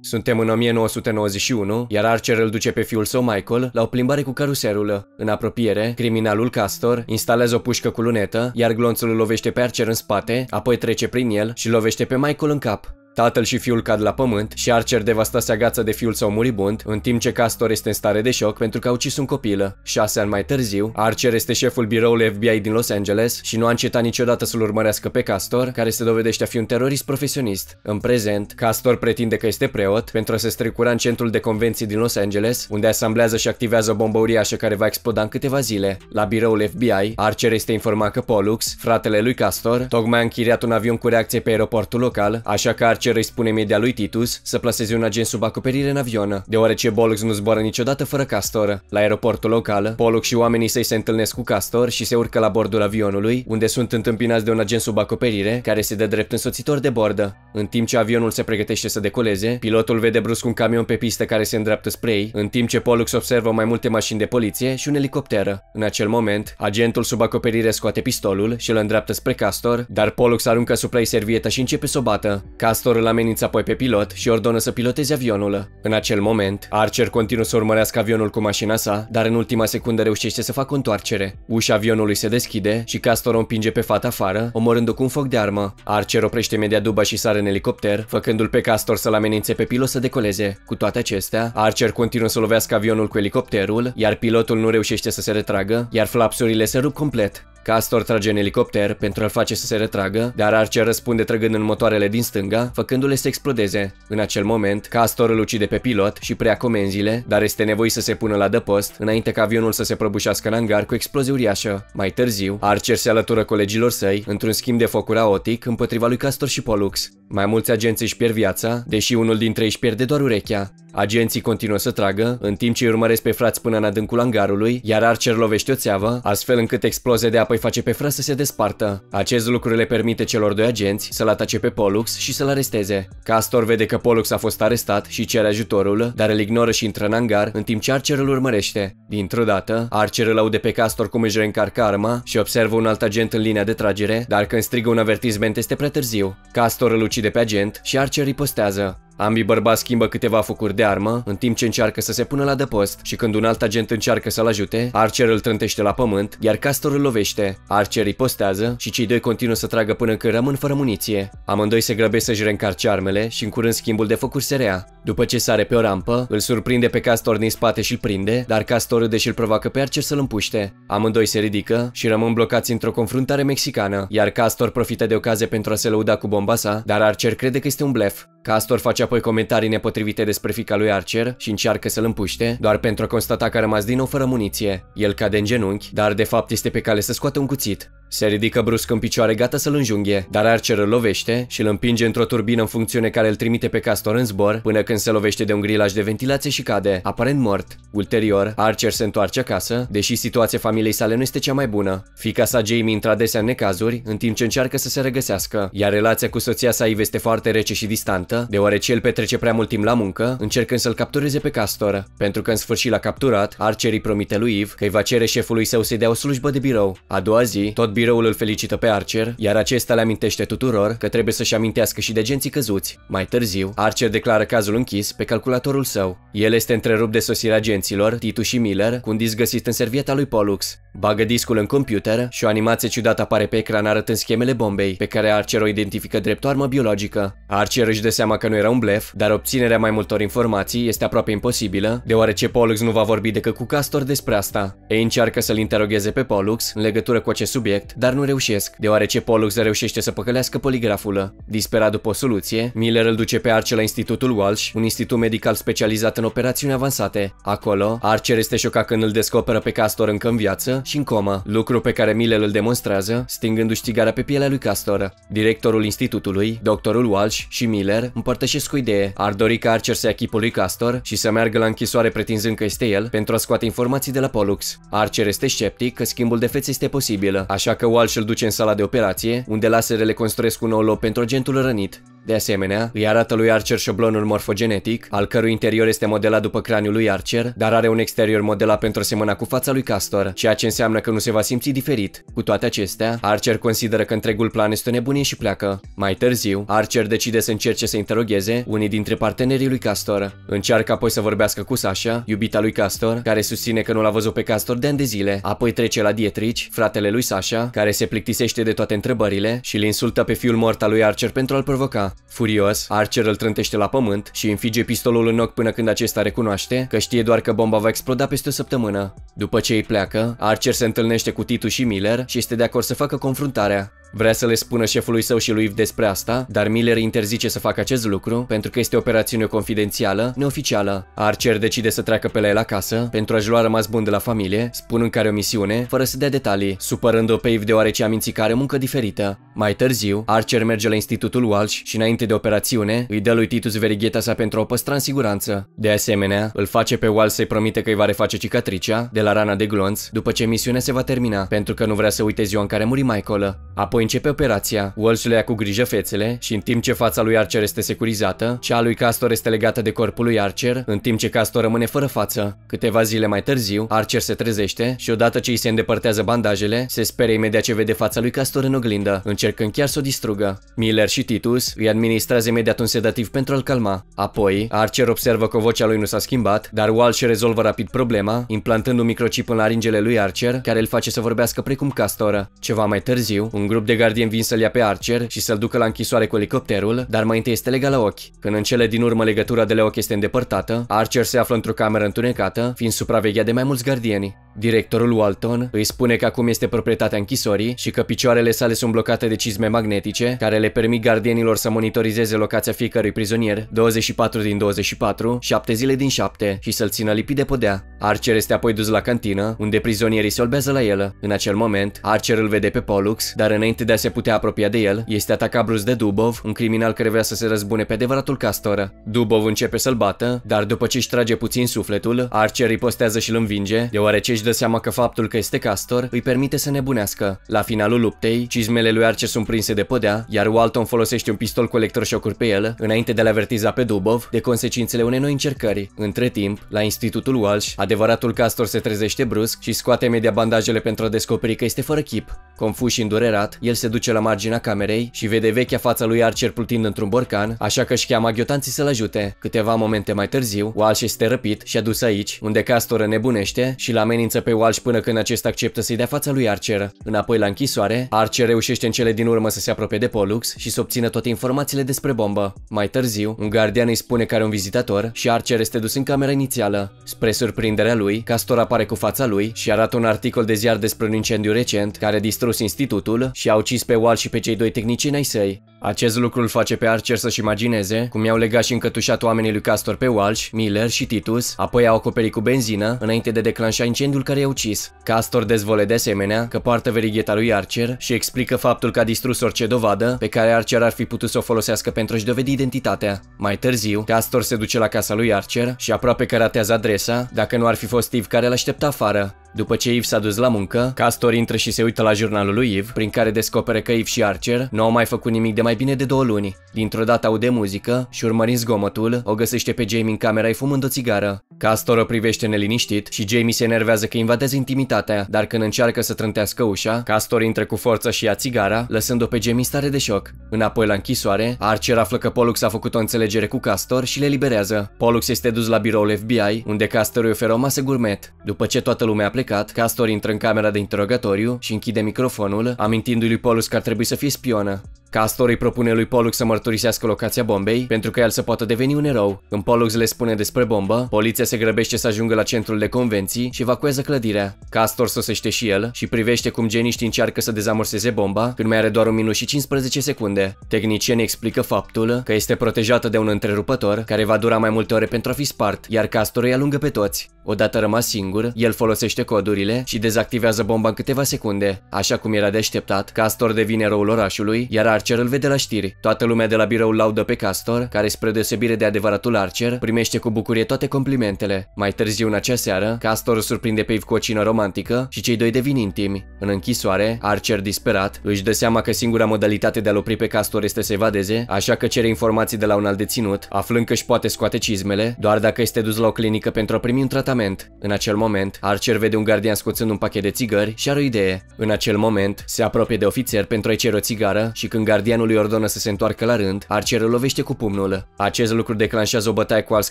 Suntem în 1991, iar Archer îl duce pe fiul său Michael la o plimbare cu caruselul. În apropiere, criminalul Castor instalează o pușcă cu lunetă, iar glonțul îl lovește pe Archer în spate, apoi trece prin el și lovește pe Michael în cap. Tatăl și fiul cad la pământ și Archer devastat se agață de fiul său muribund, în timp ce Castor este în stare de șoc pentru că a ucis un copilă. Șase ani mai târziu, Archer este șeful biroului FBI din Los Angeles și nu a încetat niciodată să-l urmărească pe Castor, care se dovedește a fi un terorist profesionist. În prezent, Castor pretinde că este preot pentru a se strecura în centrul de convenții din Los Angeles, unde asamblează și activează o bombă uriașă care va exploda în câteva zile. La biroul FBI, Archer este informat că Pollux, fratele lui Castor, tocmai a închiriat un avion cu reacție pe aeroportul local, așa că Archer Archer îi spune media lui Titus să plaseze un agent sub acoperire în avionă, deoarece Bolux nu zboară niciodată fără Castor. La aeroportul local, Bolux și oamenii săi se întâlnesc cu Castor și se urcă la bordul avionului, unde sunt întâmpinați de un agent sub acoperire care se dă drept însoțitor de bordă. În timp ce avionul se pregătește să decoleze, pilotul vede brusc un camion pe pistă care se îndreaptă spre ei, în timp ce Pollux observă mai multe mașini de poliție și un elicopter. În acel moment, agentul sub acoperire scoate pistolul și îl îndreaptă spre Castor, dar Pollux aruncă supra ei servieta și începe să o bată. Castor Doctor îl amenință apoi pe pilot și ordonă să piloteze avionul. În acel moment, Archer continuă să urmărească avionul cu mașina sa, dar în ultima secundă reușește să facă o întoarcere. Ușa avionului se deschide și Castor o împinge pe fata afară, omorându-o cu un foc de armă. Archer oprește media duba și sare în elicopter, făcându-l pe Castor să-l amenințe pe pilot să decoleze. Cu toate acestea, Archer continuă să lovească avionul cu elicopterul, iar pilotul nu reușește să se retragă, iar flapsurile se rup complet. Castor trage în elicopter pentru a-l face să se retragă, dar Archer răspunde trăgând în motoarele din stânga, făcându-le să explodeze. În acel moment, Castor îl ucide pe pilot și preia comenzile, dar este nevoit să se pună la dăpost, înainte ca avionul să se prăbușească în hangar cu explozie uriașă. Mai târziu, Archer se alătură colegilor săi într-un schimb de focuri aotic împotriva lui Castor și Pollux. Mai mulți agenți își pierd viața, deși unul dintre ei își pierde doar urechea. Agenții continuă să tragă, în timp ce îi urmăresc pe frați până în adâncul hangarului, iar Archer lovește o țeavă, astfel încât exploze de apă apoi face pe frate să se despartă. Acest lucru le permite celor doi agenți să-l atace pe Pollux și să-l aresteze. Castor vede că Pollux a fost arestat și cere ajutorul, dar îl ignoră și intră în hangar, în timp ce Archer îl urmărește. Dintr-o dată, Archer îl aude pe Castor cum își reîncarcă arma și observă un alt agent în linia de tragere, dar când strigă un avertisment este prea târziu. Castor îl ucide pe agent și Archer îi postează. Ambii bărbați schimbă câteva focuri de armă, în timp ce încearcă să se pună la dăpost și când un alt agent încearcă să-l ajute, Archer îl trântește la pământ, iar Castor îl lovește. Archer postează și cei doi continuă să tragă până când rămân fără muniție. Amândoi se grăbesc să-și reîncarce armele și în curând schimbul de focuri se rea. După ce sare pe o rampă, îl surprinde pe Castor din spate și îl prinde, dar Castor deși îl provoacă pe Archer să-l împuște. Amândoi se ridică și rămân blocați într-o confruntare mexicană, iar Castor profită de ocazie pentru a se lăuda cu bomba sa, dar Archer crede că este un blef. Castor face apoi comentarii nepotrivite despre fica lui Archer și încearcă să-l împuște, doar pentru a constata că a rămas din nou fără muniție. El cade în genunchi, dar de fapt este pe cale să scoată un cuțit. Se ridică brusc în picioare, gata să-l înjunghe, dar Archer îl lovește și îl împinge într-o turbină în funcțiune care îl trimite pe Castor în zbor, până când se lovește de un grilaj de ventilație și cade, aparent mort. Ulterior, Archer se întoarce acasă, deși situația familiei sale nu este cea mai bună. Fica sa Jamie intră adesea în necazuri, în timp ce încearcă să se regăsească, iar relația cu soția sa Eve este foarte rece și distantă, deoarece el petrece prea mult timp la muncă, încercând să-l captureze pe Castor. Pentru că în sfârșit l-a capturat, Archer îi promite lui Eve că îi va cere șefului său să-i dea o slujbă de birou. A doua zi, tot birou Biroul îl felicită pe Archer, iar acesta le amintește tuturor că trebuie să-și amintească și de genții căzuți. Mai târziu, Archer declară cazul închis pe calculatorul său. El este întrerupt de sosirea agenților, Titu și Miller, cu un disc găsit în servieta lui Pollux. Bagă discul în computer și o animație ciudată apare pe ecran arătând schemele bombei, pe care Archer o identifică drept o armă biologică. Archer își dă seama că nu era un blef, dar obținerea mai multor informații este aproape imposibilă, deoarece Pollux nu va vorbi decât cu Castor despre asta. Ei încearcă să-l interogheze pe Pollux în legătură cu acest subiect, dar nu reușesc, deoarece Pollux reușește să păcălească poligraful. Disperat după o soluție, Miller îl duce pe Archer la Institutul Walsh, un institut medical specializat în operațiuni avansate. Acolo, Archer este șocat când îl descoperă pe Castor încă în viață și în comă, lucru pe care Miller îl demonstrează, stingându-și țigara pe pielea lui Castor. Directorul institutului, doctorul Walsh și Miller împărtășesc o idee. Ar dori ca Archer să ia chipul lui Castor și să meargă la închisoare pretinzând că este el pentru a scoate informații de la Pollux. Archer este sceptic că schimbul de fețe este posibil, așa că că Walsh îl duce în sala de operație, unde laserele construiesc un loc pentru agentul rănit. De asemenea, îi arată lui Archer șoblonul morfogenetic, al cărui interior este modelat după craniul lui Archer, dar are un exterior modelat pentru a semăna cu fața lui Castor, ceea ce înseamnă că nu se va simți diferit. Cu toate acestea, Archer consideră că întregul plan este nebunie și pleacă. Mai târziu, Archer decide să încerce să interogheze unii dintre partenerii lui Castor. Încearcă apoi să vorbească cu Sasha, iubita lui Castor, care susține că nu l-a văzut pe Castor de ani de zile. Apoi trece la Dietrich, fratele lui Sasha, care se plictisește de toate întrebările și îl insultă pe fiul mort al lui Archer pentru a-l provoca. Furios, Archer îl trântește la pământ și înfige pistolul în ochi până când acesta recunoaște că știe doar că bomba va exploda peste o săptămână. După ce ei pleacă, Archer se întâlnește cu Titu și Miller și este de acord să facă confruntarea. Vrea să le spună șefului său și lui Eve despre asta, dar Miller interzice să facă acest lucru pentru că este o operațiune confidențială, neoficială. Archer decide să treacă pe la el acasă pentru a-și lua rămas bun de la familie, spunând că are o misiune, fără să dea detalii, supărând-o pe Eve deoarece aminți că are muncă diferită. Mai târziu, Archer merge la Institutul Walsh și înainte de operațiune îi dă lui Titus verigheta sa pentru a o păstra în siguranță. De asemenea, îl face pe Walsh să-i promite că îi va reface cicatricea de la rana de glonț după ce misiunea se va termina, pentru că nu vrea să uite ziua în care muri Michael. Apoi voi începe operația. Walsh le ia cu grijă fețele și în timp ce fața lui Archer este securizată, cea lui Castor este legată de corpul lui Archer, în timp ce Castor rămâne fără față. Câteva zile mai târziu, Archer se trezește și odată ce îi se îndepărtează bandajele, se sperie imediat ce vede fața lui Castor în oglindă, încercând chiar să o distrugă. Miller și Titus îi administrează imediat un sedativ pentru a-l calma. Apoi, Archer observă că vocea lui nu s-a schimbat, dar Walsh rezolvă rapid problema, implantând un microchip în laringele lui Archer, care îl face să vorbească precum Castor. Ceva mai târziu, un grup de de gardien vin să-l ia pe Archer și să-l ducă la închisoare cu elicopterul, dar mai întâi este legat la ochi. Când în cele din urmă legătura de la ochi este îndepărtată, Archer se află într-o cameră întunecată, fiind supravegheat de mai mulți gardieni. Directorul Walton îi spune că acum este proprietatea închisorii și că picioarele sale sunt blocate de cizme magnetice care le permit gardienilor să monitorizeze locația fiecărui prizonier 24 din 24, 7 zile din 7 și să-l țină lipit de podea. Archer este apoi dus la cantină, unde prizonierii se olbează la el. În acel moment, Archer îl vede pe Pollux, dar înainte dorește de a se putea apropia de el, este atacat brusc de Dubov, un criminal care vrea să se răzbune pe adevăratul Castor. Dubov începe să-l bată, dar după ce își trage puțin sufletul, Archer îi postează și îl învinge, deoarece își dă seama că faptul că este Castor îi permite să nebunească. La finalul luptei, cizmele lui Archer sunt prinse de pădea, iar Walton folosește un pistol cu electroșocuri pe el, înainte de a-l avertiza pe Dubov de consecințele unei noi încercări. Între timp, la Institutul Walsh, adevăratul Castor se trezește brusc și scoate media bandajele pentru a descoperi că este fără chip. Confuz și îndurerat, el se duce la marginea camerei și vede vechea fața lui Archer plutind într-un borcan, așa că își cheamă aghiotanții să-l ajute. Câteva momente mai târziu, Walsh este răpit și adus aici, unde Castor nebunește și la amenință pe Walsh până când acesta acceptă să-i dea fața lui Archer. Înapoi la închisoare, Archer reușește în cele din urmă să se apropie de Pollux și să obțină toate informațiile despre bombă. Mai târziu, un gardian îi spune că are un vizitator și Archer este dus în camera inițială. Spre surprinderea lui, Castor apare cu fața lui și arată un articol de ziar despre un incendiu recent care distruge distrus institutul și au ucis pe Wall și pe cei doi tehnicieni ai săi. Acest lucru îl face pe Archer să-și imagineze cum i-au legat și încătușat oamenii lui Castor pe Walsh, Miller și Titus, apoi au acoperit cu benzină înainte de declanșa incendiul care i-a ucis. Castor dezvole de asemenea că poartă verigheta lui Archer și explică faptul că a distrus orice dovadă pe care Archer ar fi putut să o folosească pentru a-și dovedi identitatea. Mai târziu, Castor se duce la casa lui Archer și aproape că ratează adresa dacă nu ar fi fost Steve care l-aștepta afară. După ce Eve s-a dus la muncă, Castor intră și se uită la jurnalul lui Eve, prin care descoperă că Eve și Archer nu au mai făcut nimic de mai mai bine de două luni. Dintr-o dată aude muzică și urmărind zgomotul, o găsește pe Jamie în camera ei fumând o țigară. Castor o privește neliniștit și Jamie se enervează că invadează intimitatea, dar când încearcă să trântească ușa, Castor intră cu forță și ia țigara, lăsând-o pe Jamie stare de șoc. Înapoi la închisoare, Archer află că Pollux a făcut o înțelegere cu Castor și le liberează. Pollux este dus la biroul FBI, unde Castor îi oferă o masă gourmet. După ce toată lumea a plecat, Castor intră în camera de interogatoriu și închide microfonul, amintindu-i lui Pollux că ar trebui să fie spionă. Castor îi propune lui Pollux să mărturisească locația bombei, pentru că el să poată deveni un erou. Când Pollux le spune despre bombă, poliția se grăbește să ajungă la centrul de convenții și evacuează clădirea. Castor sosește și el și privește cum geniștii încearcă să dezamorseze bomba, când mai are doar un minut și 15 secunde. Tehnicienii explică faptul că este protejată de un întrerupător, care va dura mai multe ore pentru a fi spart, iar Castor îi alungă pe toți. Odată rămas singur, el folosește codurile și dezactivează bomba în câteva secunde. Așa cum era de așteptat, Castor devine eroul orașului, iar ar. Archer îl vede la știri. Toată lumea de la birou laudă pe Castor, care spre deosebire de adevăratul Archer, primește cu bucurie toate complimentele. Mai târziu în acea seară, Castor surprinde pe Eve cu o cină romantică și cei doi devin intimi. În închisoare, Archer disperat își dă seama că singura modalitate de a-l opri pe Castor este să evadeze, așa că cere informații de la un alt deținut, aflând că își poate scoate cizmele, doar dacă este dus la o clinică pentru a primi un tratament. În acel moment, Archer vede un gardian scoțând un pachet de țigări și are o idee. În acel moment, se apropie de ofițer pentru a-i cere o țigară și când Gardianul îi ordonă să se întoarcă la rând, Archer îl lovește cu pumnul. Acest lucru declanșează o bătaie cu alți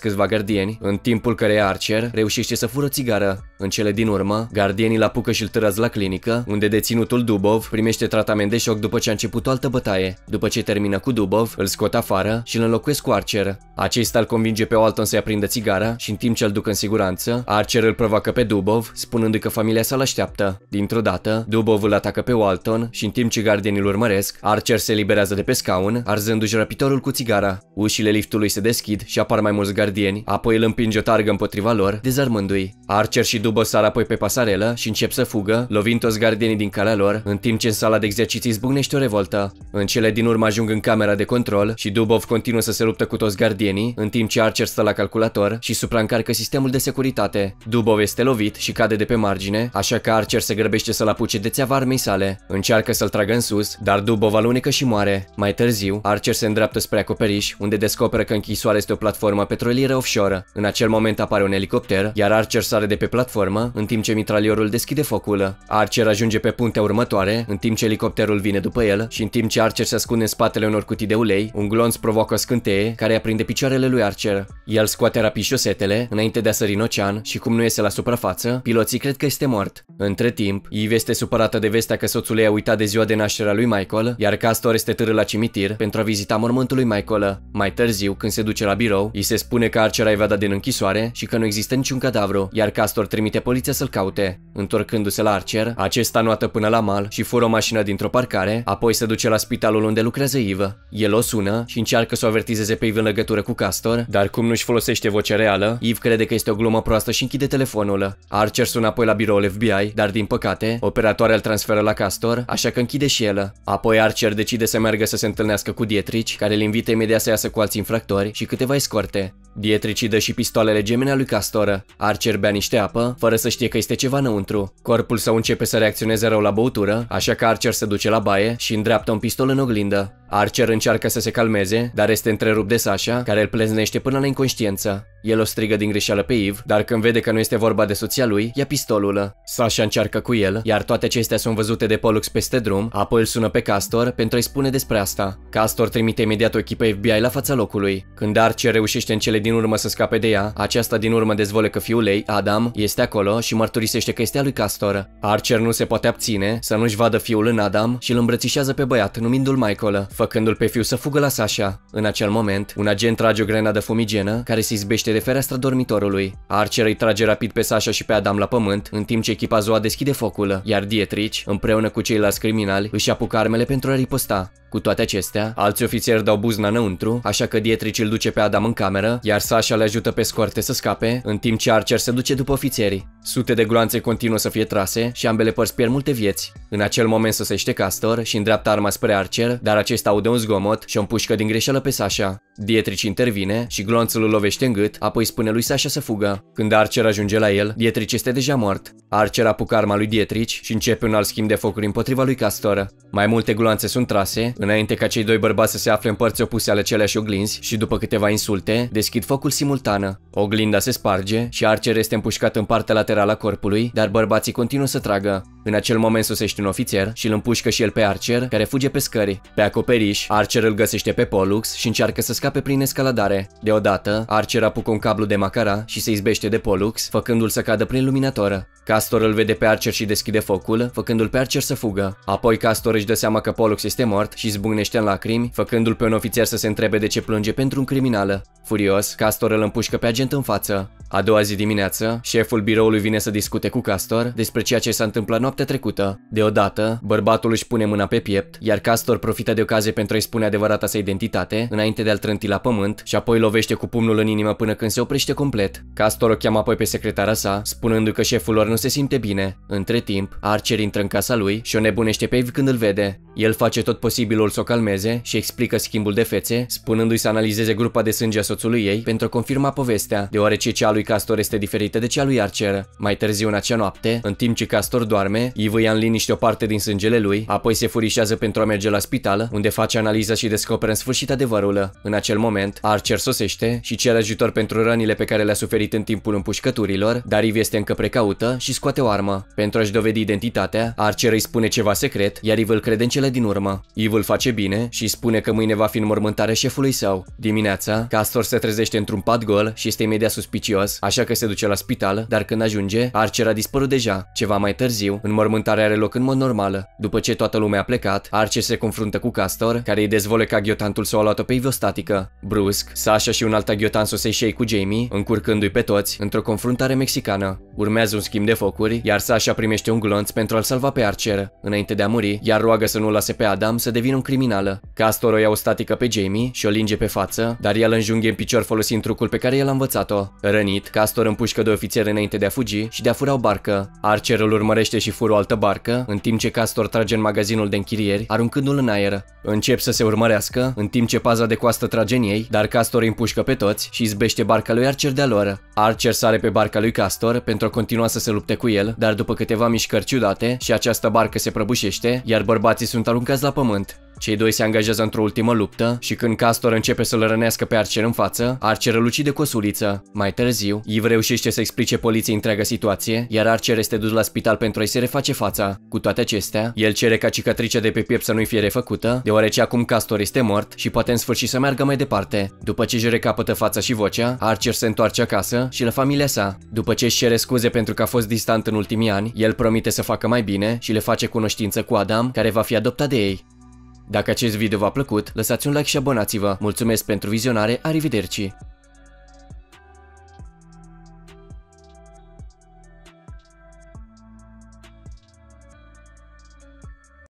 câțiva gardieni, în timpul căreia Archer reușește să fură o țigară. În cele din urmă, gardienii la apucă și îl târăz la clinică, unde deținutul Dubov primește tratament de șoc după ce a început o altă bătaie. După ce termină cu Dubov, îl scot afară și îl înlocuiesc cu Archer. Acesta îl convinge pe Walton să-i aprindă țigara și în timp ce îl duc în siguranță, Archer îl provoacă pe Dubov, spunându-i că familia sa-l așteaptă. Dintr-o dată, Dubov îl atacă pe Walton și în timp ce gardienii îl urmăresc, Archer se liberează de pe scaun, arzându-și răpitorul cu țigara. Ușile liftului se deschid și apar mai mulți gardieni, apoi îl împinge o targă împotriva lor, dezarmându-i. Archer și Dubov Zubo sar apoi pe pasarelă și încep să fugă, lovind toți gardienii din calea lor, în timp ce în sala de exerciții zbucnește o revoltă. În cele din urmă ajung în camera de control și Dubov continuă să se luptă cu toți gardienii, în timp ce Archer stă la calculator și supraîncarcă sistemul de securitate. Dubov este lovit și cade de pe margine, așa că Archer se grăbește să-l apuce de țeava armei sale. Încearcă să-l tragă în sus, dar Dubov alunecă și moare. Mai târziu, Archer se îndreaptă spre acoperiș, unde descoperă că închisoarea este o platformă petrolieră offshore. În acel moment apare un elicopter, iar Archer sare de pe platformă platformă, în timp ce mitraliorul deschide focul. Archer ajunge pe puntea următoare, în timp ce elicopterul vine după el și în timp ce Archer se ascunde în spatele unor cutii de ulei, un glonț provoacă o scânteie care aprinde picioarele lui Archer. El scoate rapid șosetele, înainte de a sări în ocean și cum nu iese la suprafață, piloții cred că este mort. Între timp, Eve este supărată de vestea că soțul ei a uitat de ziua de naștere a lui Michael, iar Castor este târât la cimitir pentru a vizita mormântul lui Michael. Mai târziu, când se duce la birou, îi se spune că Archer a evadat din închisoare și că nu există niciun cadavru, iar Castor trimite trimite poliția să-l caute. Întorcându-se la Archer, acesta nuată până la mal și fură o mașină dintr-o parcare, apoi se duce la spitalul unde lucrează Eve. El o sună și încearcă să o avertizeze pe Eve în legătură cu Castor, dar cum nu-și folosește vocea reală, Eve crede că este o glumă proastă și închide telefonul. Archer sună apoi la biroul FBI, dar din păcate, operatoarea îl transferă la Castor, așa că închide și el. Apoi Archer decide să meargă să se întâlnească cu Dietrich, care îl invită imediat să iasă cu alți infractori și câteva escorte. Dietrici, dă și pistoalele gemene lui Castoră. Archer bea niște apă, fără să știe că este ceva înăuntru. Corpul său începe să reacționeze rău la băutură, așa că Archer se duce la baie și îndreaptă un pistol în oglindă. Archer încearcă să se calmeze, dar este întrerupt de Sasha, care îl pleznește până la inconștiență. El o strigă din greșeală pe Eve, dar când vede că nu este vorba de soția lui, ia pistolul. Sasha încearcă cu el, iar toate acestea sunt văzute de Pollux peste drum, apoi îl sună pe Castor pentru a-i spune despre asta. Castor trimite imediat o echipă FBI la fața locului. Când Archer reușește în cele din urmă să scape de ea, aceasta din urmă dezvolă că fiul ei, Adam, este acolo și mărturisește că este a lui Castor. Archer nu se poate abține să nu-și vadă fiul în Adam și îl îmbrățișează pe băiat, numindu-l Michael făcându-l pe fiu să fugă la Sasha. În acel moment, un agent trage o grenadă fumigenă care se izbește de fereastra dormitorului. Archer îi trage rapid pe Sasha și pe Adam la pământ, în timp ce echipa Zoa deschide focul, iar Dietrich, împreună cu ceilalți criminali, își apucă armele pentru a riposta. Cu toate acestea, alți ofițeri dau buzna înăuntru, așa că Dietrich îl duce pe Adam în cameră, iar Sasha le ajută pe scorte să scape, în timp ce Archer se duce după ofițerii. Sute de gloanțe continuă să fie trase și ambele părți pierd multe vieți. În acel moment sosește Castor și îndreaptă arma spre Archer, dar acesta aude un zgomot și o împușcă din greșeală pe Sasha. Dietrich intervine și glonțul îl lovește în gât, apoi spune lui Sasha să fugă. Când Archer ajunge la el, Dietrich este deja mort. Archer apucă arma lui Dietrich și începe un alt schimb de focuri împotriva lui Castor. Mai multe gloanțe sunt trase, înainte ca cei doi bărbați să se afle în părți opuse ale aceleași oglinzi și după câteva insulte, deschid focul simultană. Oglinda se sparge și Archer este împușcat în partea laterală a corpului, dar bărbații continuă să tragă. În acel moment sosește un ofițer și îl împușcă și el pe Archer, care fuge pe scări. Pe acoperi acoperiș. Archer îl găsește pe Pollux și încearcă să scape prin escaladare. Deodată, Archer apucă un cablu de macara și se izbește de Pollux, făcându-l să cadă prin luminatoră. Castor îl vede pe Archer și deschide focul, făcându-l pe Archer să fugă. Apoi Castor își dă seama că Pollux este mort și zbucnește în lacrimi, făcându-l pe un ofițer să se întrebe de ce plânge pentru un criminal. Furios, Castor îl împușcă pe agent în față. A doua zi dimineață, șeful biroului vine să discute cu Castor despre ceea ce s-a întâmplat noaptea trecută. Deodată, bărbatul își pune mâna pe piept, iar Castor profită de ocazie pentru a-i spune adevărata sa identitate, înainte de a-l trânti la pământ și apoi lovește cu pumnul în inimă până când se oprește complet. Castor o cheamă apoi pe secretara sa, spunându-i că șeful lor nu se simte bine. Între timp, Archer intră în casa lui și o nebunește pe Eve când îl vede. El face tot posibilul să o calmeze și explică schimbul de fețe, spunându-i să analizeze grupa de sânge a soțului ei pentru a confirma povestea, deoarece cea lui Castor este diferită de cea lui Archer. Mai târziu în acea noapte, în timp ce Castor doarme, Eve ia în liniște o parte din sângele lui, apoi se furișează pentru a merge la spital, unde face analiza și descoperă în sfârșit adevărul. În acel moment, Archer sosește și cere ajutor pentru rănile pe care le-a suferit în timpul împușcăturilor, dar Eve este încă precaută și scoate o armă. Pentru a-și dovedi identitatea, Archer îi spune ceva secret, iar Eve îl crede în cele din urmă. Eve îl face bine și spune că mâine va fi în înmormântarea șefului său. Dimineața, Castor se trezește într-un pat gol și este imediat suspicios, așa că se duce la spital, dar când ajunge, Archer a dispărut deja. Ceva mai târziu, în mormântare are loc în mod normal. După ce toată lumea a plecat, Archer se confruntă cu Castor Astor, care îi dezvolă că aghiotantul s-a luat-o pe statică. Brusc, Sasha și un alt aghiotan sosesc și ei cu Jamie, încurcându-i pe toți, într-o confruntare mexicană. Urmează un schimb de focuri, iar Sasha primește un glonț pentru a-l salva pe Archer, înainte de a muri, iar roagă să nu lase pe Adam să devină un criminal. Castor o ia o statică pe Jamie și o linge pe față, dar el înjunghe în picior folosind trucul pe care el a învățat-o. Rănit, Castor împușcă doi ofițeri înainte de a fugi și de a fura o barcă. Archer îl urmărește și fură o altă barcă, în timp ce Castor trage în magazinul de închirieri, aruncându-l în aer încep să se urmărească, în timp ce paza de coastă trage în ei, dar Castor îi împușcă pe toți și izbește barca lui Archer de-a lor. Archer sare pe barca lui Castor pentru a continua să se lupte cu el, dar după câteva mișcări ciudate și această barcă se prăbușește, iar bărbații sunt aruncați la pământ. Cei doi se angajează într-o ultimă luptă și când Castor începe să-l rănească pe Archer în față, Archer îl ucide cu o suliță. Mai târziu, Eve reușește să explice poliției întreaga situație, iar Archer este dus la spital pentru a-i se reface fața. Cu toate acestea, el cere ca cicatricea de pe piept să nu-i fie refăcută, deoarece acum Castor este mort și poate în sfârșit să meargă mai departe. După ce își recapătă fața și vocea, Archer se întoarce acasă și la familia sa. După ce își cere scuze pentru că a fost distant în ultimii ani, el promite să facă mai bine și le face cunoștință cu Adam, care va fi adoptat de ei. Dacă acest video v-a plăcut, lăsați un like și abonați-vă. Mulțumesc pentru vizionare, arrivederci!